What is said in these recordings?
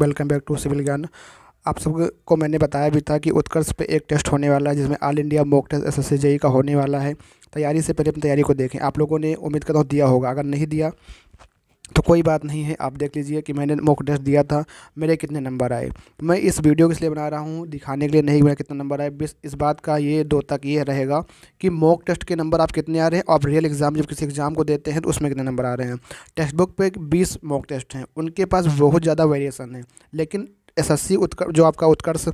welcome back to civil ज्ञान आप सबको मैंने बताया भी था कि उत्कर्ष पे एक टेस्ट होने वाला है जिसमें all India mock test S S e का होने वाला है तैयारी से पहले अपनी तैयारी को देखें आप लोगों ने उम्मीद का तो दिया होगा अगर नहीं दिया तो कोई बात नहीं है आप देख लीजिए कि मैंने मॉक टेस्ट दिया था मेरे कितने नंबर आए मैं इस वीडियो के लिए बना रहा हूँ दिखाने के लिए नहीं मेरा कितने नंबर आए बस इस बात का ये दो तक ये रहेगा कि मॉक टेस्ट के नंबर आप कितने आ रहे हैं और रियल एग्ज़ाम जब किसी एग्ज़ाम को देते हैं तो उसमें कितने नंबर आ रहे हैं टेक्स्ट बुक पर बीस मॉक टेस्ट हैं उनके पास बहुत ज़्यादा वेरिएसन है लेकिन एस एस सी उत्कर्ष जो आपका उत्कर्ष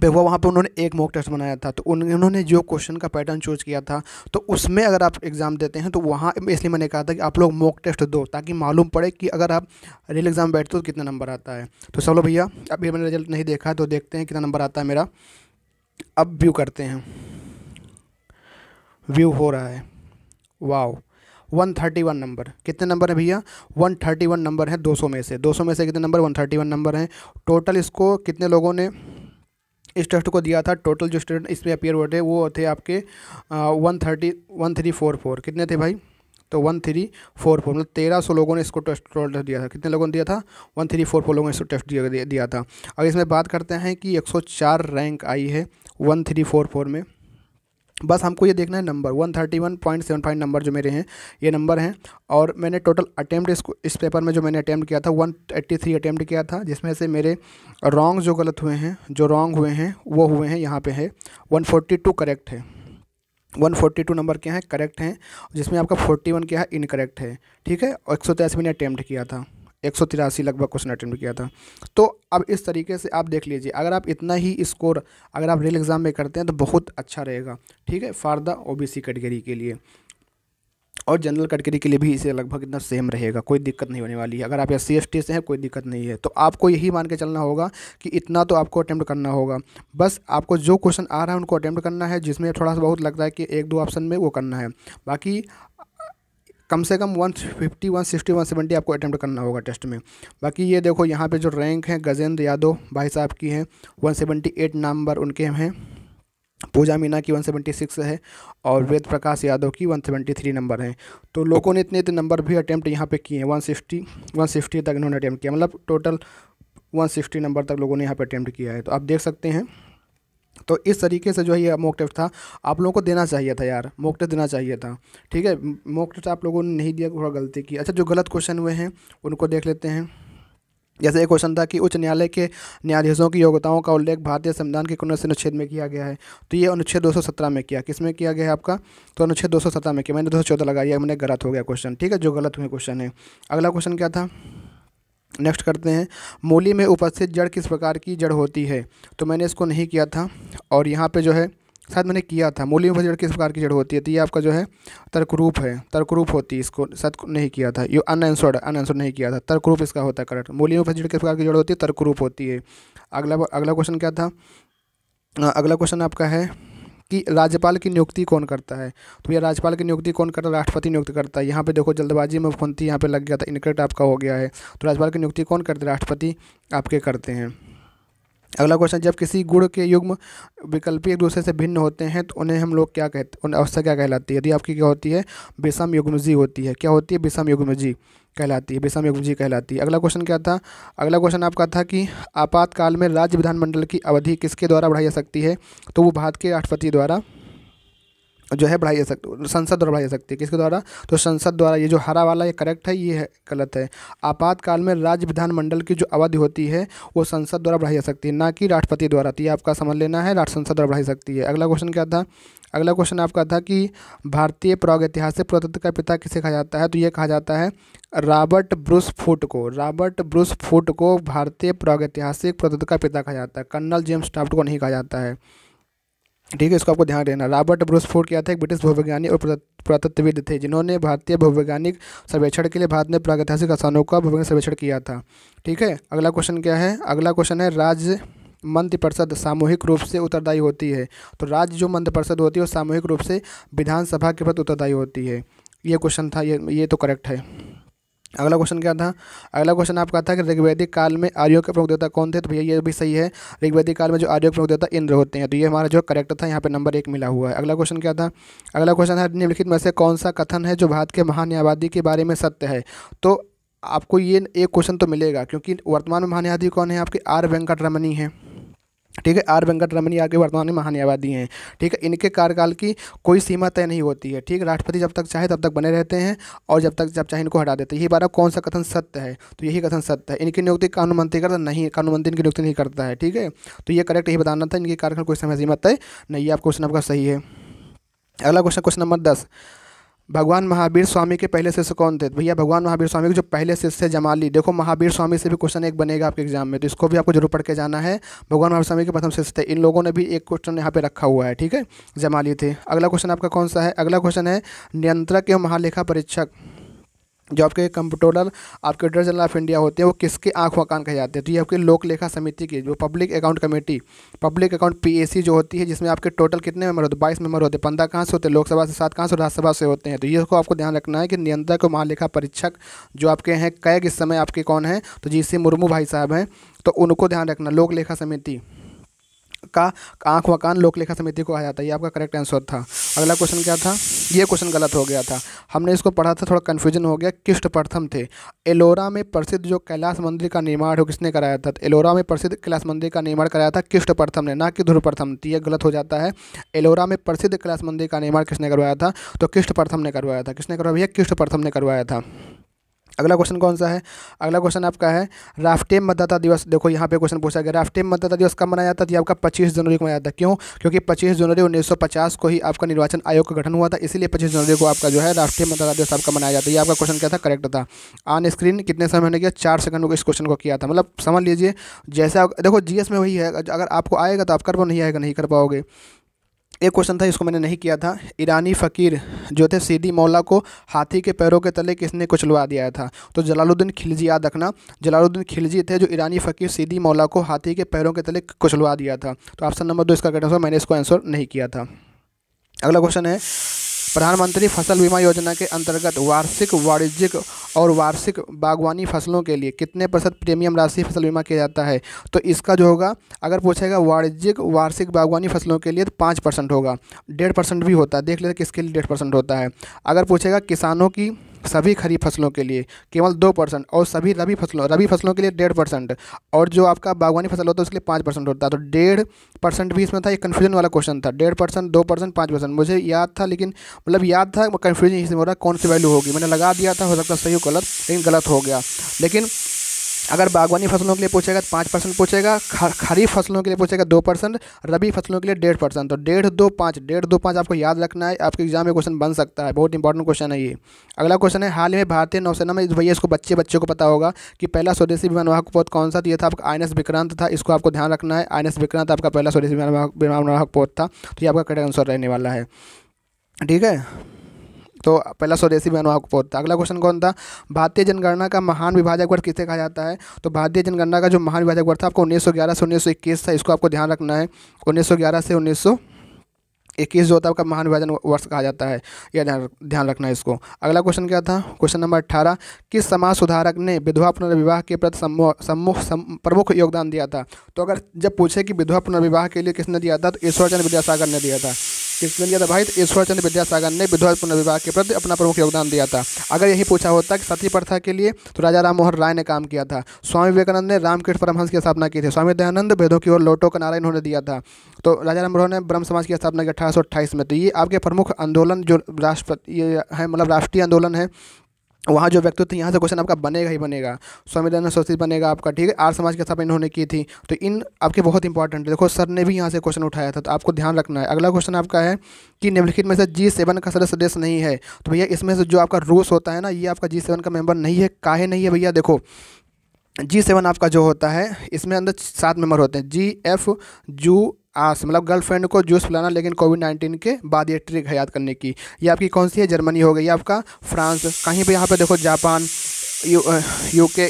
पे हुआ वहाँ पे उन्होंने एक मॉक टेस्ट बनाया था तो उन, उन्होंने जो क्वेश्चन का पैटर्न चूज किया था तो उसमें अगर आप एग्ज़ाम देते हैं तो वहाँ इसलिए मैंने कहा था कि आप लोग मॉक टेस्ट दो ताकि मालूम पड़े कि अगर आप रियल एग्ज़ाम बैठते हो तो कितना नंबर आता है तो चलो भैया अभी मैंने रिजल्ट नहीं देखा तो देखते हैं कितना नंबर आता है मेरा अब व्यू करते हैं व्यू हो रहा है wow one thirty one number कितने नंबर है भैया वन थर्टी वन नंबर है दो सौ में से दो सौ में से कितने number one thirty one number हैं टोटल इसको कितने लोगों ने इस टेस्ट को दिया था टोटल जो स्टूडेंट इसमें अपियर हुए थे वो थे आपके one thirty one three four four कितने थे भाई तो वन थ्री फोर फोर मतलब तेरह सौ लोगों ने इसको टेस्ट टोटल दिया था कितने लोगों ने दिया था वन थ्री फोर फोर लोगों ने इसको टेस्ट दिया दिया था अब इसमें बात करते हैं कि एक सौ चार रैंक आई है वन थ्री फोर फोर में बस हमको ये देखना है number one thirty one point seven five number जो मेरे हैं ये नंबर हैं और मैंने टोटल अटैम्प्ट इसको इस पेपर में जो मैंने अटैम्प्ट किया था वन एट्टी थ्री अटैम्प्ट किया था जिसमें से मेरे रॉन्ग जो गलत हुए हैं जो रॉन्ग हुए हैं वो हुए हैं यहाँ पे है वन फोर्टी टू करेक्ट है वन फोर्टी टू नंबर क्या है करेक्ट हैं जिसमें आपका फोर्टी वन क्या है इनकरेक्ट है ठीक है और एक सौ तिरासी मैंने अटैम्प्ट किया था एक सौ तिरासी लगभग क्वेश्चन अटेंड किया था तो अब इस तरीके से आप देख लीजिए अगर आप इतना ही स्कोर अगर आप रेल एग्ज़ाम में करते हैं तो बहुत अच्छा रहेगा ठीक है फॉर द ओबीसी कैटेगरी के लिए और जनरल कैटेगरी के लिए भी इसे लगभग इतना सेम रहेगा कोई दिक्कत नहीं होने वाली है अगर आप एस सी से हैं कोई दिक्कत नहीं है तो आपको यही मान के चलना होगा कि इतना तो आपको अटैम्प्ट करना होगा बस आपको जो क्वेश्चन आ रहा है उनको अटैम्प्ट करना है जिसमें थोड़ा सा बहुत लगता है कि एक दो ऑप्शन में वो करना है बाकी कम से कम one fifty one sixty one seventy आपको अटैम्प्ट करना होगा टेस्ट में बाकी ये देखो यहाँ पे जो रैंक है गजेंद्र यादव भाई साहब की हैं वन सेवेंटी एट नंबर उनके हैं पूजा मीना की 176 है और वेद प्रकाश यादव की 173 नंबर हैं तो लोगों ने इतने इतने नंबर भी अटैम्प्ट यहाँ पे किए हैं वन सिक्सटी तक इन्होंने अटैम्प्ट किया मतलब टोटल सिक्सटी नंबर तक लोगों ने यहाँ पर अटैम्प्ट किया है तो आप देख सकते हैं तो इस तरीके से जो है ये मॉक टेस्ट था आप लोगों को देना चाहिए था यार मॉक टेस्ट देना चाहिए था ठीक है मॉक टेस्ट आप लोगों ने नहीं दिया थोड़ा गलती की अच्छा जो गलत क्वेश्चन हुए हैं उनको देख लेते हैं जैसे एक क्वेश्चन था कि उच्च न्यायालय के न्यायाधीशों की योग्यताओं का उल्लेख भारतीय संविधान के कौन से अनुच्छेद में किया गया है तो ये अनुच्छेद सत्रह में किया किस में किया गया है आपका तो अनुच्छेद सत्रह में किया मैंने दो 214 लगाया मैंने गलत हो गया क्वेश्चन ठीक है जो गलत हुए क्वेश्चन है अगला क्वेश्चन क्या था नेक्स्ट करते हैं मूली में उपस्थित जड़ किस प्रकार की जड़ होती है तो मैंने इसको नहीं किया था और यहाँ पे जो है शायद मैंने किया था मूली में जड़ किस प्रकार की जड़ होती है तो ये आपका जो है तर्करूप है तर्करूप होती है इसको शायद नहीं किया था ये अनआंसर्ड अनआंसर्ड नहीं किया था तर्करूप इसका होता है करेक्ट मूली में जड़ किस प्रकार की जड़ होती है तर्करूप होती है अगला अगला क्वेश्चन क्या था अगला क्वेश्चन आपका है कि राज्यपाल की नियुक्ति कौन करता है तो भैया राज्यपाल की नियुक्ति कौन करता है राष्ट्रपति नियुक्त करता है यहाँ पे देखो जल्दबाजी में मुख्यमंत्री यहाँ पे लग गया था इनकरेक्ट आपका हो गया है तो राज्यपाल की नियुक्ति कौन करते राष्ट्रपति आपके करते हैं अगला क्वेश्चन जब किसी गुण के युग्म विकल्पी एक दूसरे से भिन्न होते हैं तो उन्हें हम लोग क्या कहते उन अवस्था क्या कहलाती है यदि आपकी क्या होती है विषम युग्मजी होती है क्या होती है विषम युग्मजी कहलाती है विषम युग्मजी कहलाती है अगला क्वेश्चन क्या था अगला क्वेश्चन आपका था कि आपातकाल में राज्य विधानमंडल की अवधि किसके द्वारा बढ़ाई जा सकती है तो वो भारत के राष्ट्रपति द्वारा जो है बढ़ाई जा सकती संसद द्वारा बढ़ाई जा सकती है किसके द्वारा तो संसद द्वारा ये जो हरा वाला ये करेक्ट है ये है गलत है आपातकाल में राज्य विधानमंडल की जो अवधि होती है वो संसद द्वारा बढ़ाई जा सकती है ना कि राष्ट्रपति द्वारा तो ये आपका समझ लेना है राष्ट्र संसद द्वारा बढ़ाई सकती है अगला क्वेश्चन क्या था अगला क्वेश्चन आपका था कि भारतीय प्रागैतिहासिक पुरातत्व का पिता किसे कहा जाता है तो ये कहा जाता है रॉबर्ट ब्रूस फूट को रॉबर्ट ब्रूस फुट को भारतीय प्रागैतिहासिक पुरातत्व का पिता कहा जाता है कर्नल जेम्स टाफ्ट को नहीं कहा जाता है ठीक है इसको आपको ध्यान रहना रॉबर्ट ब्रूसफोर्ड क्या थे एक ब्रिटिश भूवैज्ञानिक और पुरातत्वविद थे जिन्होंने भारतीय भूवैज्ञानिक सर्वेक्षण के लिए भारत में प्रागैतिहासिक स्थानों का भूवैज्ञानिक सर्वेक्षण किया था ठीक है अगला क्वेश्चन क्या है अगला क्वेश्चन है राज्य मंत्रिपरिषद सामूहिक रूप से उत्तरदायी होती है तो राज्य जो मंत्रिपरिषद होती है वो सामूहिक रूप से विधानसभा के प्रति उत्तरदायी होती है ये क्वेश्चन था ये ये तो करेक्ट है अगला क्वेश्चन क्या था अगला क्वेश्चन आपका था कि ऋग्वैदिक काल में आर्यों के प्रमुख देवता कौन थे तो भैया ये भी सही है ऋग्वैदिक काल में जो आर्यों के प्रमुख देवता इंद्र होते हैं तो ये हमारा जो करेक्ट था यहाँ पे नंबर एक मिला हुआ है अगला क्वेश्चन क्या था अगला क्वेश्चन है निम्नलिखित में से कौन सा कथन है जो भारत के महान आबादी के बारे में सत्य है तो आपको ये एक क्वेश्चन तो मिलेगा क्योंकि वर्तमान में महान कौन है आपके आर वेंकट रमनी है ठीक है आर वेंकट ये आगे वर्तमान में महान्यायवादी हैं ठीक है इनके कार्यकाल की कोई सीमा तय नहीं होती है ठीक राष्ट्रपति जब तक चाहे तब तक बने रहते हैं और जब तक जब चाहे इनको हटा देते हैं यही बारह कौन सा कथन सत्य है तो यही कथन सत्य है इनकी नियुक्ति कानून मंत्री करता नहीं कानून मंत्री इनकी नियुक्ति नहीं करता है ठीक है तो ये करेक्ट यही बताना था इनके कार्यकाल कोई समय सीमा तय नहीं है आप क्वेश्चन आपका सही है अगला क्वेश्चन क्वेश्चन नंबर दस भगवान महावीर स्वामी के पहले शिष्य कौन थे भैया भगवान महावीर स्वामी के जो पहले शिष्य थे जमाली देखो महावीर स्वामी से भी क्वेश्चन एक बनेगा आपके एग्जाम में तो इसको भी आपको जरूर पढ़ के जाना है भगवान महावीर स्वामी के प्रथम शिष्य थे इन लोगों ने भी एक क्वेश्चन यहाँ पे रखा हुआ है ठीक है जमाली थे अगला क्वेश्चन आपका कौन सा है अगला क्वेश्चन है नियंत्रक एवं महालेखा परीक्षक जो आपके कंप्यूटर आपके ऑडिटर जनरल ऑफ इंडिया होते हैं वो किसके आँख मकान कहे जाते हैं तो ये आपके लोक लेखा समिति की जो public account committee public account PAC जो होती है जिसमें आपके टोटल कितने मेंबर होते हैं बाईस मेंबर होते हैं पंद्रह कहाँ से होते हैं लोकसभा से सात कहाँ से राज्यसभा से होते हैं तो ये उसको आपको ध्यान रखना है कि नियंत्रक और महालेखा परीक्षक जो आपके हैं कैग इस समय आपके कौन हैं तो जी मुर्मू भाई साहब हैं तो उनको ध्यान रखना लोक लेखा समिति का आंख वकान लोकलेखा समिति को कहा जाता है ये आपका करेक्ट आंसर था अगला क्वेश्चन क्या था ये क्वेश्चन गलत हो गया था हमने इसको पढ़ा था थोड़ा कन्फ्यूजन हो गया किष्ट प्रथम थे एलोरा में प्रसिद्ध जो कैलाश मंदिर का निर्माण हो किसने कराया था एलोरा में प्रसिद्ध कैलाश मंदिर का निर्माण कराया था किष्ट प्रथम ने ना कि ध्रुव प्रथम तो यह गलत हो जाता है एलोरा में प्रसिद्ध कैलाश मंदिर का निर्माण किसने करवाया था तो किष्ट प्रथम ने करवाया था किसने करवाया भैया किष्ट प्रथम ने करवाया था अगला क्वेश्चन कौन सा है अगला क्वेश्चन आपका है राष्ट्रीय मतदाता दिवस देखो यहाँ पे क्वेश्चन पूछा गया राष्ट्रीय मतदाता दिवस कब मनाया जाता था आपका 25 जनवरी को मनाया जाता क्यों क्योंकि 25 जनवरी 1950 को ही आपका निर्वाचन आयोग का गठन हुआ था इसलिए 25 जनवरी को आपका जो है राष्ट्रीय मतदाता दिवस आपका मनाया जाता है ये आपका क्वेश्चन क्या था करेक्ट था ऑन स्क्रीन कितने समय मैंने किया चार सेकंड को इस क्वेश्चन को किया था मतलब समझ लीजिए जैसा देखो जी में वही है अगर आपको आएगा तो आप कर पाओ नहीं आएगा नहीं कर पाओगे एक क्वेश्चन था इसको मैंने नहीं किया था ईरानी फ़कीर जो थे सीधी मौला को हाथी के पैरों के तले किसने कुचलवा दिया था तो जलालुद्दीन खिलजी याद रखना जलालुद्दीन खिलजी थे जो ईरानी फ़कीर सीधी मौला को हाथी के पैरों के तले कुचलवा दिया था तो ऑप्शन नंबर दो इसका करेक्ट आंसर मैंने इसको आंसर नहीं किया था अगला क्वेश्चन है प्रधानमंत्री फसल बीमा योजना के अंतर्गत वार्षिक वाणिज्यिक और वार्षिक बागवानी फसलों के लिए कितने प्रतिशत प्रीमियम राशि फसल बीमा किया जाता है तो इसका जो होगा अगर पूछेगा वाणिज्यिक वार्षिक बागवानी फसलों के लिए तो पाँच परसेंट होगा डेढ़ परसेंट भी होता है देख लेते किसके लिए डेढ़ परसेंट होता है अगर पूछेगा किसानों की सभी खरीफ फसलों के लिए केवल दो परसेंट और सभी रबी फसलों रबी फसलों के लिए डेढ़ परसेंट और जो आपका बागवानी फसल होता है उसके लिए पाँच परसेंट होता है तो डेढ़ परसेंट भी इसमें था एक कन्फ्यूजन वाला क्वेश्चन था डेढ़ परसेंट दो परसेंट पाँच परसेंट मुझे याद था लेकिन मतलब याद था कन्फ्यूजन इसमें हो रहा कौन सी वैल्यू होगी मैंने लगा दिया था हो सकता सही हो गलत लेकिन गलत हो गया लेकिन अगर बागवानी फसलों के लिए पूछेगा तो पाँच परसेंट पूछेगा खरीफ फसलों के लिए पूछेगा दो परसेंट रबी फसलों के लिए डेढ़ परसेंट तो डेढ़ दो पाँच डेढ़ दो पाँच आपको याद रखना है आपके एग्जाम में क्वेश्चन बन सकता है बहुत इंपॉर्टेंट क्वेश्चन है ये अगला क्वेश्चन है हाल में भारतीय नौसेना में भैया इसको बच्चे बच्चे को पता होगा कि पहला स्वदेशी विमानवाहक पोत कौन सा यह था आपका आई विक्रांत था इसको आपको ध्यान रखना है आई विक्रांत आपका पहला स्वदेशी विमानवाहक विमानवाहक पोत था तो ये आपका करेक्ट आंसर रहने वाला है ठीक है तो पहला स्वदेशी में अनुवाद था अगला क्वेश्चन कौन था भारतीय जनगणना का महान विभाजक वर्ष किसे कहा जाता है तो भारतीय जनगणना का जो महान विभाजक वर्ष था आपको उन्नीस से उन्नीस था इसको आपको ध्यान रखना है उन्नीस से उन्नीस इक्कीस जो होता है आपका महान विभाजन वर्ष कहा जाता है यह ध्यान रखना है इसको अगला क्वेश्चन क्या था क्वेश्चन नंबर अट्ठारह किस समाज सुधारक ने विधवा पुनर्विवाह के प्रति सम्मुख सम्मुख सम, प्रमुख योगदान दिया था तो अगर जब पूछे कि विधवा पुनर्विवाह के लिए किसने दिया था तो ईश्वरचंद विद्यासागर ने दिया था किसने दिया था भाई ईश्वरचंद विद्यासागर ने विधवा पुनर्विवाह के प्रति अपना प्रमुख योगदान दिया था अगर यही पूछा होता कि सती प्रथा के लिए तो राजा राम मोहन राय ने काम किया था स्वामी विवेकानंद ने रामकृष्ण परमहंस की स्थापना की थी स्वामी दयानंद भेदों की ओर लोटो का नारा इन्होंने दिया था तो राजा राम मोहन ने ब्रह्म समाज की स्थापना की अठारह में तो ये आपके प्रमुख आंदोलन जो राष्ट्रपति है मतलब राष्ट्रीय आंदोलन है वहाँ जो व्यक्तित्व थे यहाँ से क्वेश्चन आपका बनेगा ही बनेगा संविधान सोचित बनेगा आपका ठीक है आर समाज के साथ इन्होंने की थी तो इन आपके बहुत इंपॉर्टेंट है देखो सर ने भी यहाँ से क्वेश्चन उठाया था तो आपको ध्यान रखना है अगला क्वेश्चन आपका है कि निम्नलिखित में से जी सेवन का सदस्य देश नहीं है तो भैया इसमें से जो आपका रूस होता है ना ये आपका जी सेवन का मेंबर नहीं है काहे नहीं है भैया देखो जी सेवन आपका जो होता है इसमें अंदर सात मेंबर होते हैं जी एफ जू आस मतलब गर्लफ्रेंड को जूस पिलाना लेकिन कोविड नाइन्टीन के बाद ये ट्रिक है याद करने की ये आपकी कौन सी है जर्मनी हो गई आपका फ्रांस कहीं पर यहाँ पर देखो जापान यू के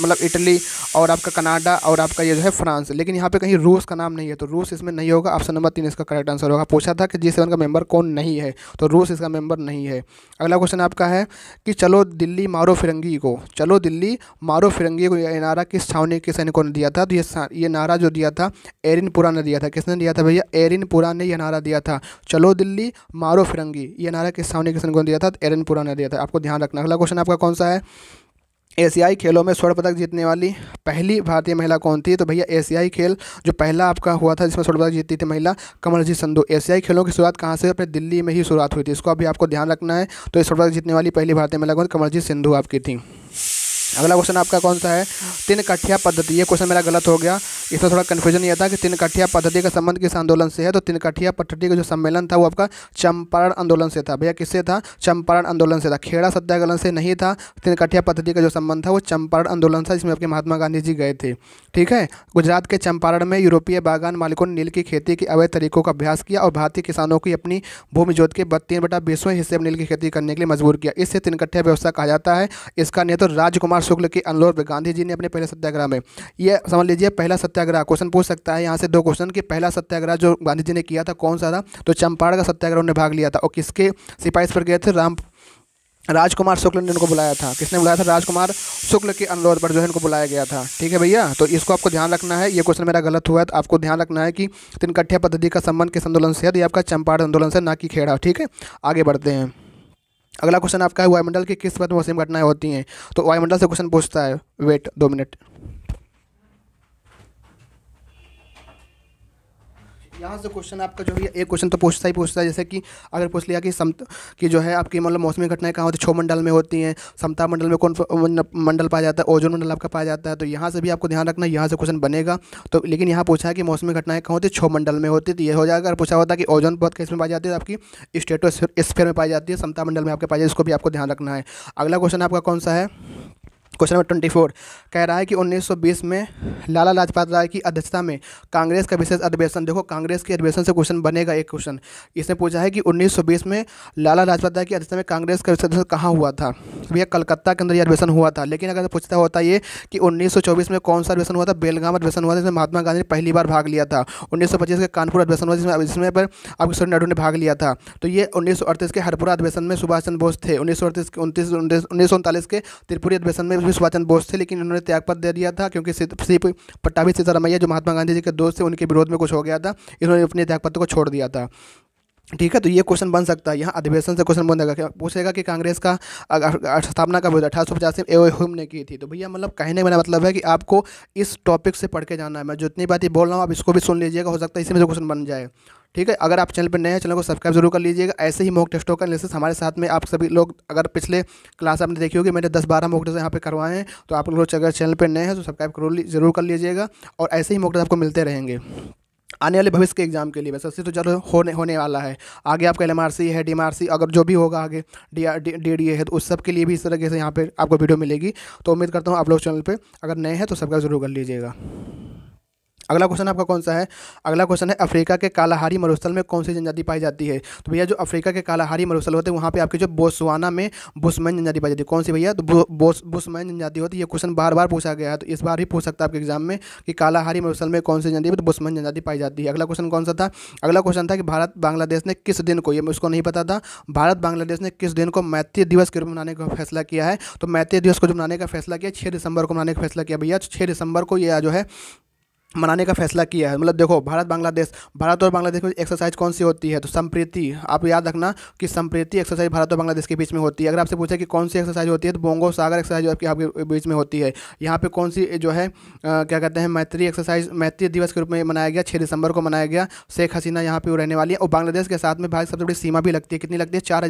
मतलब इटली और आपका कनाडा और आपका ये जो है फ्रांस लेकिन यहाँ पे कहीं रूस का नाम नहीं है तो रूस इसमें नहीं होगा ऑप्शन नंबर तीन इसका करेक्ट आंसर होगा पूछा था कि जी सेवन का मेंबर कौन नहीं है तो रूस इसका मेंबर नहीं है अगला क्वेश्चन आपका है कि चलो दिल्ली मारो फिरंगी को चलो दिल्ली मारो फिरंगी को यह नारा किस छावनी के सैनिकों ने दिया था तो ये ये नारा जो दिया था एरिनपुरा ने दिया था किसने दिया था भैया एरिनपुरा ने यह नारा दिया था चलो दिल्ली मारो फिरंगी ये नारा किस छावनी के सैनिकों ने दिया था एरिनपुरा ने दिया था आपको ध्यान रखना अगला क्वेश्चन आपका कौन सा है है एशियाई खेलों में स्वर्ण पदक जीतने वाली पहली भारतीय महिला कौन थी तो भैया एशियाई खेल जो पहला आपका हुआ था जिसमें स्वर्ण पदक जीती थी महिला कमलजीत संधू एशियाई खेलों की शुरुआत कहाँ से अपने दिल्ली में ही शुरुआत हुई थी इसको अभी आपको ध्यान रखना है तो स्वर्ण पदक जीतने वाली पहली भारतीय महिला कौन कमलजीत सिंधु आपकी थी अगला क्वेश्चन आपका कौन सा है तीन कठिया पद्धति ये क्वेश्चन मेरा गलत हो गया इसमें थोड़ा कन्फ्यूजन ये था कि तीन कठिया पद्धति का संबंध किस आंदोलन से है तो तीन कठिया पद्धति का जो सम्मेलन था वो आपका चंपारण आंदोलन से था भैया किससे था चंपारण आंदोलन से था खेड़ा सत्याग्रहण से नहीं था तीन कठिया पद्धति का जो संबंध था वो चंपारण आंदोलन था जिसमें आपके महात्मा गांधी जी गए थे ठीक है गुजरात के चंपारण में यूरोपीय बागान मालिकों ने नील की खेती के अवैध तरीकों का अभ्यास किया और भारतीय किसानों की अपनी भूमि जोत के बत्तीन बटा बीसवें हिस्से में नील की खेती करने के लिए मजबूर किया इससे तिनकट्ठा व्यवस्था कहा जाता है इसका नेतृत्व राजकुमार शुक्ल के अनुरोध गांधी जी ने अपने पहले सत्याग्रह में यह समझ लीजिए पहला सत्याग्रह क्वेश्चन पूछ सकता है यहाँ से दो क्वेश्चन की पहला सत्याग्रह जो गांधी जी ने किया था कौन सा था तो चंपारण का सत्याग्रह उन्होंने भाग लिया था और किसके सिपाही पर गए थे राम राजकुमार शुक्ल ने इनको बुलाया था किसने बुलाया था राजकुमार शुक्ल के अनुरोध पर जो है इनको बुलाया गया था ठीक है भैया तो इसको आपको ध्यान रखना है ये क्वेश्चन मेरा गलत हुआ है तो आपको ध्यान रखना है कि तिनकठिया पद्धति का संबंध किस आंदोलन से है या तो ये आपका चंपारण आंदोलन से ना कि खेड़ा ठीक है आगे बढ़ते हैं अगला क्वेश्चन आपका है वायुमंडल की किस वक्त मौसम घटनाएं होती हैं तो वायुमंडल से क्वेश्चन पूछता है वेट दो मिनट यहाँ से क्वेश्चन आपका जो है एक क्वेश्चन तो पूछता ही पूछता है जैसे कि अगर पूछ लिया कि सम कि जो है आपकी मतलब मौसमी घटनाएं कहाँ होती है छो मंडल में होती हैं समता मंडल में कौन मंडल पाया जाता है ओजोन मंडल आपका पाया जाता है तो यहाँ से भी आपको ध्यान रखना यहाँ से क्वेश्चन बनेगा तो लेकिन यहाँ पूछा है कि मौसमी घटनाएं कहाँ होती है मंडल में होती तो ये हो जाएगा अगर पूछा होता कि ओजोन बहुत कैसे में पाई जाती है तो आपकी स्टेटो स्फेयर में पाई जाती है समता मंडल में आपके पाई जाती है इसको भी आपको ध्यान रखना है अगला क्वेश्चन आपका कौन सा है क्वेश्चन नंबर ट्वेंटी फोर कह रहा है कि 1920 में लाला लाजपत राय की अध्यक्षता में कांग्रेस का विशेष अधिवेशन देखो कांग्रेस के अधिवेशन से क्वेश्चन बनेगा एक क्वेश्चन इसने पूछा है कि 1920 में लाला लाजपत राय की अध्यक्षता में कांग्रेस का विशेष अधिवेशन कहाँ हुआ था भैया कलकत्ता के अंदर यह अधिवेशन हुआ था लेकिन अगर पूछता होता ये कि उन्नीस में कौन सा अधिवेशन हुआ था बेलगाम अधिवेशन हुआ था जिसमें महात्मा गांधी ने पहली बार भाग लिया था उन्नीस के कानपुर अधिवेशन हुआ जिसमें जिसमें पर अब किशोर नायडू ने भाग लिया था तो ये उन्नीस के हरपुरा अधिवेशन में सुभाष चंद्र बोस थे उन्नीस सौ के उन्तीस उन्नीस के त्रिपुरी अधिवेशन में भी सुभाष चंद्र बोस थे लेकिन उन्होंने त्यागपत्र दे दिया था क्योंकि सिर्फ पट्टाभी सीतारमैया जो महात्मा गांधी जी के दोस्त थे उनके विरोध में कुछ हो गया था इन्होंने अपने त्यागपत्र को छोड़ दिया था ठीक है तो ये क्वेश्चन बन सकता है यहाँ अधिवेशन से क्वेश्चन बनेगा पूछेगा कि कांग्रेस का स्थापना कब हुई अठारह सौ पचास में एम ने की थी तो भैया मतलब कहने मेरा मतलब है कि आपको इस टॉपिक से पढ़ के जाना है मैं जितनी बात ही बोल रहा हूँ आप इसको भी सुन लीजिएगा हो सकता है इसी में जो क्वेश्चन बन जाए ठीक है अगर आप चैनल पर नए हैं चैनल को सब्सक्राइब जरूर कर लीजिएगा ऐसे ही मॉक टेस्टों का एनालिसिस हमारे साथ में आप सभी लोग अगर पिछले क्लास आपने देखी होगी मैंने दस बारह मॉक टेस्ट यहाँ पर करवाए हैं तो आप लोग अगर चैनल पर नए हैं तो सब्सक्राइब जरूर कर लीजिएगा और ऐसे ही मॉक टेस्ट आपको मिलते रहेंगे आने वाले भविष्य के एग्जाम के लिए वैसे सबसे तो जल्द होने होने वाला है आगे आपका एल है डी अगर जो भी होगा आगे डी डी है तो उस सब के लिए भी इस तरीके से यहाँ पर आपको वीडियो मिलेगी तो उम्मीद करता हूँ आप लोग चैनल पर अगर नए हैं तो सब्सक्राइब जरूर कर लीजिएगा अगला क्वेश्चन आपका कौन सा है अगला क्वेश्चन है अफ्रीका के कालाहारी मरुस्थल में कौन सी जनजाति पाई जाती है तो भैया जो अफ्रीका के कालाहारी मरुस्थल होते हैं वहाँ पे आपके जो बोसवाना में बुसमैन जनजाति पाई जाती है कौन सी भैया तो बोस बुसमैन जनजाति होती है ये क्वेश्चन बार बार पूछा गया है तो इस बार भी पूछ सकता है आपके एग्जाम में कि कालाहारी मरुस्थल में कौन सी जनजाति तो मतलब बुसमैन जनजाति पाई जाती है अगला क्वेश्चन कौन सा था अगला क्वेश्चन था कि भारत बांग्लादेश ने किस दिन को ये उसको नहीं पता था भारत बांग्लादेश ने किस दिन को मैत्री दिवस के रूप में मनाने का फैसला किया है तो मैत्री दिवस को जो मनाने का फैसला किया छः दिसंबर को मनाने का फैसला किया भैया छः दिसंबर को यह जो है मनाने का फैसला किया है मतलब देखो भारत बांग्लादेश भारत और बांग्लादेश में एक्सरसाइज कौन सी होती है तो संप्रीति आप याद रखना कि संप्रीति एक्सरसाइज भारत और बांग्लादेश के बीच में होती है अगर आपसे पूछे कि कौन सी एक्सरसाइज होती है तो बोंगो सागर एक्सरसाइज आपके आपके बीच में होती है यहाँ पर कौन सी जो है आ, क्या कहते हैं मैत्री एक्सरसाइज मैत्री दिवस के रूप में मनाया गया छः दिसंबर को मनाया गया शेख हसीना यहाँ पर रहने वाली है और बांग्लादेश के साथ में भारत सबसे बड़ी सीमा भी लगती है कितनी लगती है चार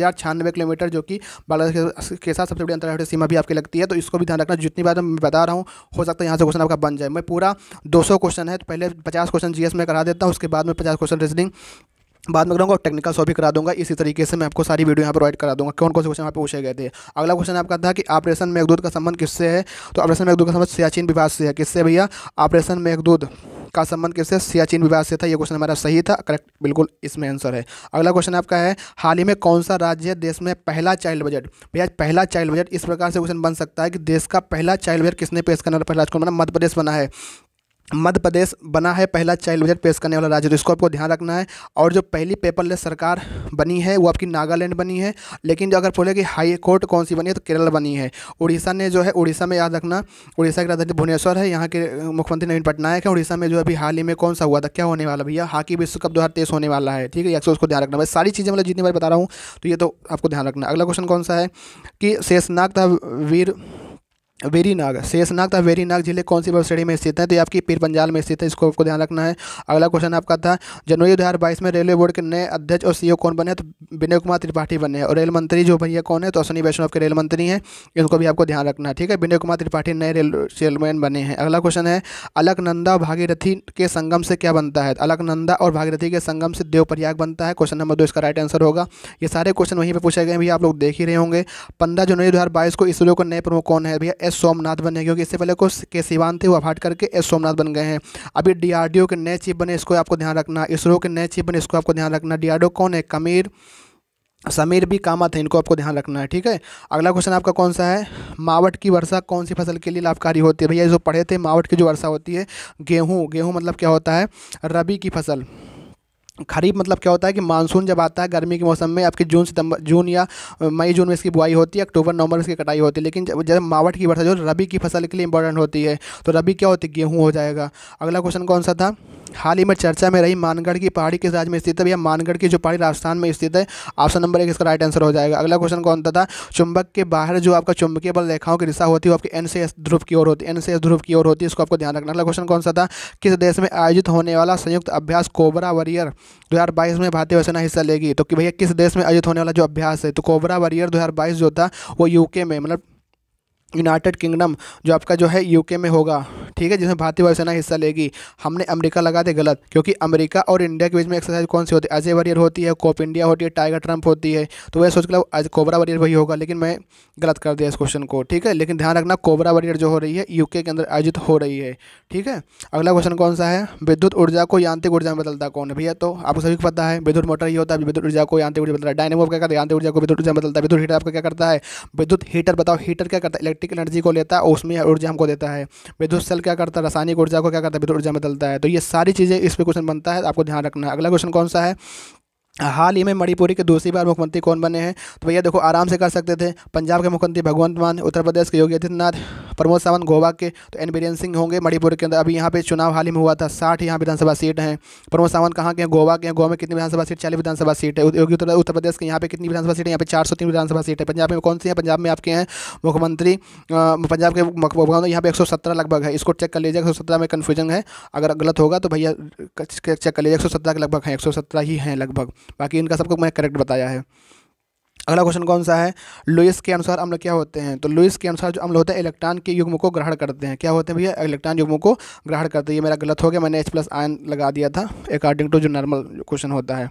किलोमीटर जो कि बांग्लादेश के साथ सबसे बड़ी अंतर्राष्ट्रीय सीमा भी आपकी लगती है तो इसको भी ध्यान रखना जितनी बार मैं बता रहा हूँ हो सकता है यहाँ से क्वेश्चन आपका बन जाए मैं पूरा दो सौ क्वेश्चन है तो पहले पचास क्वेश्चन जीएस में करा देता हूँ उसके बाद में पचास क्वेश्चन रीजनिंग बाद में करूँगा और टेक्निकल सॉ भी करा दूंगा इसी तरीके से मैं आपको सारी वीडियो यहाँ प्रोवाइड करा दूंगा कौन कौन से क्वेश्चन यहाँ पे पूछे गए थे अगला क्वेश्चन आपका था कि ऑपरेशन मेघदूत का संबंध किससे है तो ऑपरेशन मेघदूत का संबंध सियाचिन विवाद से है किससे भैया ऑपरेशन दूध का संबंध किससे सियाचिन विवाद से था यह क्वेश्चन हमारा सही था करेक्ट बिल्कुल इसमें आंसर है अगला क्वेश्चन आपका है हाल ही में कौन सा राज्य देश में पहला चाइल्ड बजट भैया पहला चाइल्ड बजट इस प्रकार से क्वेश्चन बन सकता है कि देश का पहला चाइल्ड बजट किसने पेश करना पहला मध्य प्रदेश बना है मध्य प्रदेश बना है पहला चाइल्ड बजट पेश करने वाला राज्य तो इसको आपको ध्यान रखना है और जो पहली पेपरलेस सरकार बनी है वो आपकी नागालैंड बनी है लेकिन जो अगर बोले कि हाई कोर्ट कौन सी बनी है तो केरल बनी है उड़ीसा ने जो है उड़ीसा में याद रखना उड़ीसा की राजधानी भुवनेश्वर है यहाँ के मुख्यमंत्री नवीन पटनायक है उड़ीसा में जो अभी हाल ही में कौन सा हुआ था क्या होने वाला भैया हाकी विश्व कप दो होने वाला है ठीक है एक उसको ध्यान रखना भाई सारी चीज़ें मतलब जितनी बार बता रहा हूँ तो ये तो आपको ध्यान रखना अगला क्वेश्चन कौन सा है कि शेषनाग था वीर वेरीनाग शेषनाग वेरी वेरीनाग जिले कौन सी बर्फ श्रेणी में स्थित है तो ये आपकी पीर पंजाल में स्थित है इसको आपको ध्यान रखना है अगला क्वेश्चन आपका था जनवरी दो में रेलवे बोर्ड के नए अध्यक्ष और सीईओ कौन बने तो विनय कुमार त्रिपाठी बने हैं और रेल मंत्री जो भैया कौन है तो अश्विनी वैष्णव के रेल मंत्री हैं इनको भी आपको ध्यान रखना है ठीक है विनय कुमार त्रिपाठी नए रेल रेलमैन बने हैं अगला क्वेश्चन है अलकनंदा भागीरथी के संगम से क्या बनता है अलकनंदा और भागीरथी के संगम से देवप्रयाग बनता है क्वेश्चन नंबर दो इसका राइट आंसर होगा ये सारे क्वेश्चन वहीं पर पूछे गए भैया आप लोग देख ही रहे होंगे पंद्रह जनवरी दो को इसरो के नए प्रमुख कौन है भैया एस सोमनाथ बने हैं क्योंकि इससे पहले कुछ के सिवान थे वो अब हट करके एस सोमनाथ बन गए हैं अभी डी के नए चीफ बने इसको आपको ध्यान रखना इसरो के नए चीफ बने इसको आपको ध्यान रखना डीआरडीओ कौन है कमीर समीर भी कामत है इनको आपको ध्यान रखना है ठीक है अगला क्वेश्चन आपका कौन सा है मावट की वर्षा कौन सी फसल के लिए लाभकारी होती है भैया जो पढ़े थे मावट की जो वर्षा होती है गेहूँ गेहूँ मतलब क्या होता है रबी की फसल खरीफ मतलब क्या होता है कि मानसून जब आता है गर्मी के मौसम में आपके जून सितंबर जून या मई जून में इसकी बुआई होती है अक्टूबर नवंबर में इसकी कटाई होती है लेकिन जब मावट की वर्षा जो रबी की फसल के लिए इंपॉर्टेंट होती है तो रबी क्या होती है गेहूँ हो जाएगा अगला क्वेश्चन कौन सा था हाल ही में चर्चा में रही मानगढ़ की पहाड़ी किस राज्य में स्थित है या मानगढ़ की जो पहाड़ी राजस्थान में स्थित है ऑप्शन नंबर एक इसका राइट आंसर हो जाएगा अगला क्वेश्चन कौन सा था चुंबक के बाहर जो आपका चुंबकीय बल रेखाओं की दिशा होती है वो आपके एन से ध्रुव की ओर होती है एन से ध्रुव की ओर होती है इसको आपको ध्यान रखना अगला क्वेश्चन कौन सा था किस देश में आयोजित होने वाला संयुक्त अभ्यास कोबरा वरियर बाईस में भारतीय वायुसेना हिस्सा लेगी तो कि भैया किस देश में आयोजित होने वाला जो अभ्यास है तो कोबरा वॉरियर बाईस जो था वो यूके में मतलब यूनाइटेड किंगडम जो आपका जो है यूके में होगा ठीक है जिसमें भारतीय वायुसेना हिस्सा लेगी हमने अमेरिका लगा दे गलत क्योंकि अमेरिका और इंडिया के बीच में एक्सरसाइज कौन सी होती है अजय वरियर होती है कोप इंडिया होती है टाइगर ट्रंप होती है तो वह सोच लो आज कोबरा वरियर वही होगा लेकिन मैं गलत कर दिया इस क्वेश्चन को ठीक है लेकिन ध्यान रखना कोबरा वरियर जो हो रही है यूके के अंदर आयोजित हो रही है ठीक है अगला क्वेश्चन कौन सा है विद्युत ऊर्जा को यांत्रिक ऊर्जा में बदलता कौन है भैया तो आपको सभी को पता है विद्युत मोटर ही होता है विद्युत ऊर्जा को यांत्रिक ऊर्जा बदलता है डायनेमो क्या करता है यांत्रिक ऊर्जा को विद्युत ऊर्जा बदलता है विद्युत हीटर आपका क्या करता है विद्युत हीटर बताओ हीटर क्या करता है काइनेटिक एनर्जी को लेता है उसमें ऊर्जा हमको देता है विद्युत सेल क्या करता है रासायनिक ऊर्जा को क्या करता है विद्युत ऊर्जा में बदलता है तो ये सारी चीज़ें इस पर क्वेश्चन बनता है आपको ध्यान रखना है अगला क्वेश्चन कौन सा है हाल ही में मणिपुरी के दूसरी बार मुख्यमंत्री कौन बने हैं तो भैया देखो आराम से कर सकते थे पंजाब के मुख्यमंत्री भगवंत मान उत्तर प्रदेश के योगी आदित्यनाथ प्रमोद सावंत गोवा के तो एन बीरेन सिंह होंगे मणिपुर के अंदर अभी यहाँ पे चुनाव हाल ही में हुआ था साठ यहाँ विधानसभा सीट हैं प्रमोद सावंत कहाँ के हैं गोवा के हैं गोवा में कितनी विधानसभा सीट चालीस विधानसभा सीट है योगी उत्तर प्रदेश के यहाँ पे कितनी विधानसभा सीट है यहाँ पे चार सौ तीन विधानसभा सीट है पंजाब में कौन सी है पंजाब में आपके हैं मुख्यमंत्री पंजाब के मुख्यमंत्री यहाँ पे एक सौ सत्रह लगभग है इसको चेक कर लीजिए एक सौ सत्रह में कन्फ्यूजन है अगर गलत होगा तो भैया चेक कर लीजिए एक सौ सत्रह के लगभग हैं एक सौ सत्रह ही हैं लगभग बाकी इनका सबको मैंने करेक्ट बताया है अगला क्वेश्चन कौन सा है लुइस के अनुसार अम्ल क्या होते हैं तो लुइस के अनुसार जो अम्ल होता है इलेक्ट्रॉन के युग्म को ग्रहण करते हैं क्या होते हैं भैया इलेक्ट्रॉन युग्म को ग्रहण करते हैं ये मेरा गलत हो गया मैंने एच प्लस आयन लगा दिया था अकॉर्डिंग टू जो नॉर्मल क्वेश्चन होता है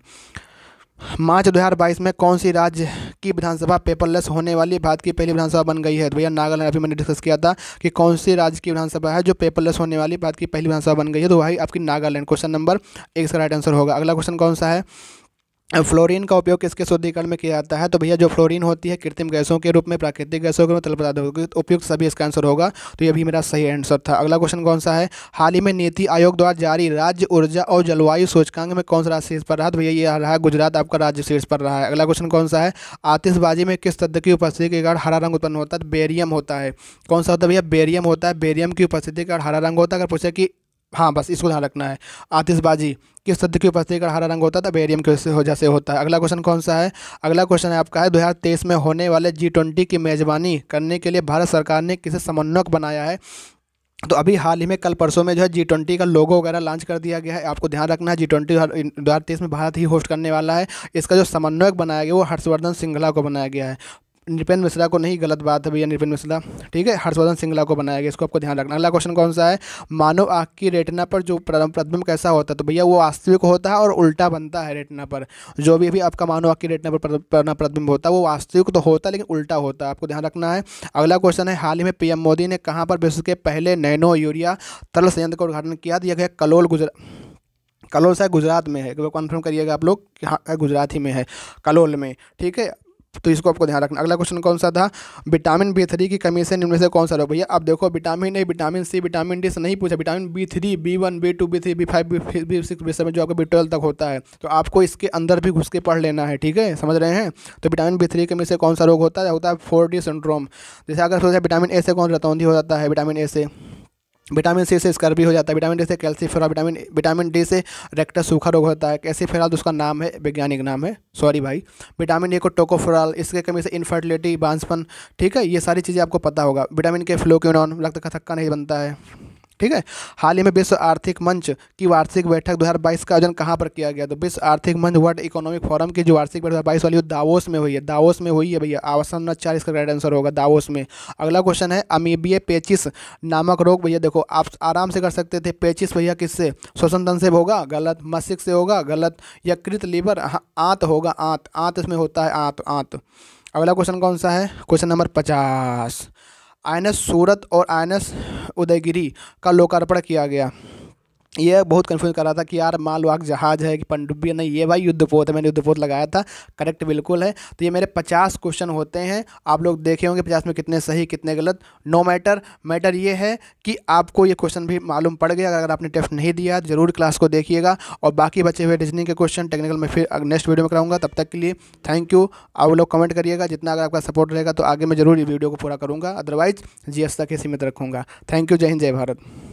मार्च बाईस में कौन सी राज्य की विधानसभा पेपरलेस होने वाली भारत की पहली विधानसभा बन गई है तो भैया नागालैंड अभी मैंने डिस्कस किया था कि कौन सी राज्य की विधानसभा है जो पेपरलेस होने वाली भारत की पहली विधानसभा बन गई है तो वही आपकी नागालैंड क्वेश्चन नंबर एक इसका राइट आंसर होगा अगला क्वेश्चन कौन सा है फ्लोरीन का उपयोग किसके शुद्धिकरण में किया जाता है तो भैया जो फ्लोरीन होती है कृत्रिम गैसों के रूप में प्राकृतिक गैसों के रूप में तो बता दोगे उपयुक्त सभी इसका आंसर होगा तो ये भी मेरा सही आंसर था अगला क्वेश्चन कौन सा है हाल ही में नीति आयोग द्वारा जारी राज्य ऊर्जा और जलवायु सूचकांक में कौन सा राज्य शीर्ष पर रहा तो भैया ये रहा है गुजरात आपका राज्य शीर्ष पर रहा है अगला क्वेश्चन कौन सा है आतिशबाजी में किस तत्व की उपस्थिति के कारण हरा रंग उत्पन्न होता है बेरियम होता है कौन सा होता है भैया बेरियम होता है बेरियम की उपस्थिति के कारण हरा रंग होता है अगर पूछे कि हाँ बस इसको ध्यान रखना है आतिशबाजी किस तथ्य की उपस्थिति का हरा रंग होता था बेरियम के वजह जैसे होता है अगला क्वेश्चन कौन सा है अगला क्वेश्चन है आपका है तेईस में होने वाले जी ट्वेंटी की मेज़बानी करने के लिए भारत सरकार ने किसे समन्वयक बनाया है तो अभी हाल ही में कल परसों में जो है जी ट्वेंटी का लोगो वगैरह लॉन्च कर दिया गया है आपको ध्यान रखना है जी ट्वेंटी दो हज़ार तेईस में भारत ही होस्ट करने वाला है इसका जो समन्वयक बनाया गया वो हर्षवर्धन सिंघला को बनाया गया है नृपेंद्र मिश्रा को नहीं गलत बात है भैया नृपेंद्र मिश्रा ठीक है हर्षवर्धन सिंगला को बनाया गया इसको आपको ध्यान रखना अगला क्वेश्चन कौन सा है मानव आँख की रेटना पर जो प्रतिबिंब कैसा होता है तो भैया वो वास्तविक होता है और उल्टा बनता है रेटना पर जो भी अभी आपका मानव आँख की रेटना पर प्रतिबिंब होता है वो वास्तविक तो होता है लेकिन उल्टा होता है आपको ध्यान रखना है अगला क्वेश्चन है हाल ही में पीएम मोदी ने कहाँ पर विश्व के पहले नैनो यूरिया तरल संयंत्र का उद्घाटन किया दिया तो गया कलोल गुजरा कलोल सा गुजरात में है कन्फर्म करिएगा आप लोग कि हाँ गुजरात ही में है कलोल में ठीक है तो इसको आपको ध्यान रखना अगला क्वेश्चन कौन सा था विटामिन बी थ्री की कमी से निम्न से कौन सा रोग भैया आप देखो vitamin A vitamin C vitamin D से नहीं पूछा vitamin B three B one B two B three B five B B six B seven जो आपको बी ट्वेल्व तक होता है तो आपको इसके अंदर भी घुस के पढ़ लेना है ठीक है समझ रहे हैं तो विटामिन बी थ्री कमी से कौन सा रोग होता है होता है फोर डी सिंड्रोम जैसे अगर सोचा विटामिन ए से कौन रतौंधी हो जाता है विटामिन ए से विटामिन सी से स्कर्वी हो जाता है विटामिन डी से फेरा विटामिन विटामिन डी से रेक्टस सूखा रोग होता है कैसीफेरा तो उसका नाम है वैज्ञानिक नाम है सॉरी भाई विटामिन ए को टोकोफेराल इसके कमी से इनफर्टिलिटी बांसपन ठीक है ये सारी चीज़ें आपको पता होगा विटामिन के फ्लोक्यूनॉन रक्त का थक्का नहीं बनता है ठीक है हाल ही में विश्व आर्थिक मंच की वार्षिक बैठक 2022 का आयोजन कहाँ पर किया गया तो विश्व आर्थिक मंच वर्ल्ड इकोनॉमिक फोरम की जो वार्षिक बैठक बाईस वाली दावोस में हुई है दावोस में हुई है भैया आवासन चार इसका राइट आंसर होगा दावोस में अगला क्वेश्चन है अमीबिय पेचिस नामक रोग भैया देखो आप आराम से कर सकते थे पेचिस भैया किससे श्वसन तंत्र से होगा गलत मस्तिष्क से होगा गलत यकृत लीवर हाँ, आंत होगा आंत आंत इसमें होता है आंत आंत अगला क्वेश्चन कौन सा है क्वेश्चन नंबर पचास आईएनएस सूरत और आईएनएस उदयगिरी का लोकार्पण किया गया ये बहुत कन्फ्यूज कर रहा था कि यार मालवाहक जहाज है कि पनडुब्बी नहीं ये भाई युद्धपोत है मैंने युद्धपोत लगाया था करेक्ट बिल्कुल है तो ये मेरे पचास क्वेश्चन होते हैं आप लोग देखे होंगे पचास में कितने सही कितने गलत नो मैटर मैटर ये है कि आपको ये क्वेश्चन भी मालूम पड़ गया अगर आपने टेस्ट नहीं दिया तो ज़रूर क्लास को देखिएगा और बाकी बचे हुए डिजनिंग के क्वेश्चन टेक्निकल में फिर नेक्स्ट वीडियो में कराऊंगा तब तक के लिए थैंक यू आप लोग कमेंट करिएगा जितना अगर आपका सपोर्ट रहेगा तो आगे मैं जरूर ये वीडियो को पूरा करूँगा अदरवाइज़ जी तक ही सीमित रखूँगा थैंक यू जय हिंद जय भारत